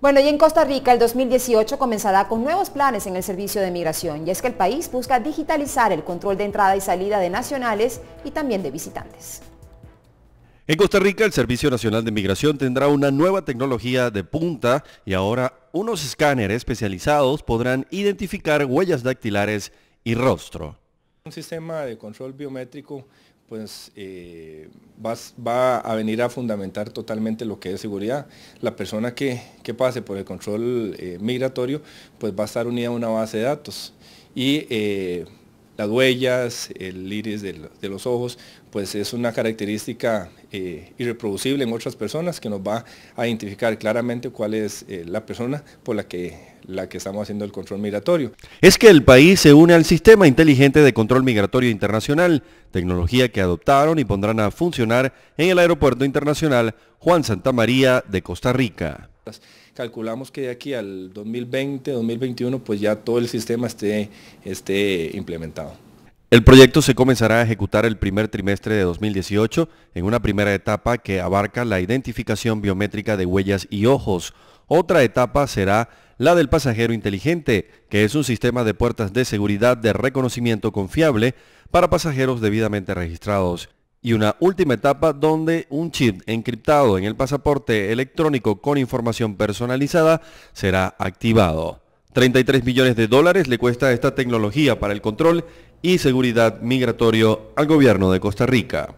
Bueno, y en Costa Rica el 2018 comenzará con nuevos planes en el servicio de migración, y es que el país busca digitalizar el control de entrada y salida de nacionales y también de visitantes. En Costa Rica, el Servicio Nacional de Migración tendrá una nueva tecnología de punta y ahora unos escáneres especializados podrán identificar huellas dactilares y rostro. Un sistema de control biométrico pues eh, va, a venir a fundamentar totalmente lo que es seguridad. La persona que, pase por el control eh, migratorio, pues va a estar unida a una base de datos. Y eh, las huellas, el iris de, los ojos, pues es una característica irreproducible en otras personas que nos va a identificar claramente cuál es la persona por la que la que estamos haciendo el control migratorio. Es que el país se une al sistema inteligente de control migratorio internacional, tecnología que adoptaron y pondrán a funcionar en el Aeropuerto Internacional Juan Santa María de Costa Rica. Calculamos que de aquí al 2020, 2021, pues ya todo el sistema esté, esté implementado. El proyecto se comenzará a ejecutar el primer trimestre de 2018 en una primera etapa que abarca la identificación biométrica de huellas y ojos. Otra etapa será la del pasajero inteligente, que es un sistema de puertas de seguridad de reconocimiento confiable para pasajeros debidamente registrados. Y una última etapa donde un chip encriptado en el pasaporte electrónico con información personalizada será activado. 33 millones de dólares le cuesta esta tecnología para el control y seguridad migratorio al gobierno de Costa Rica.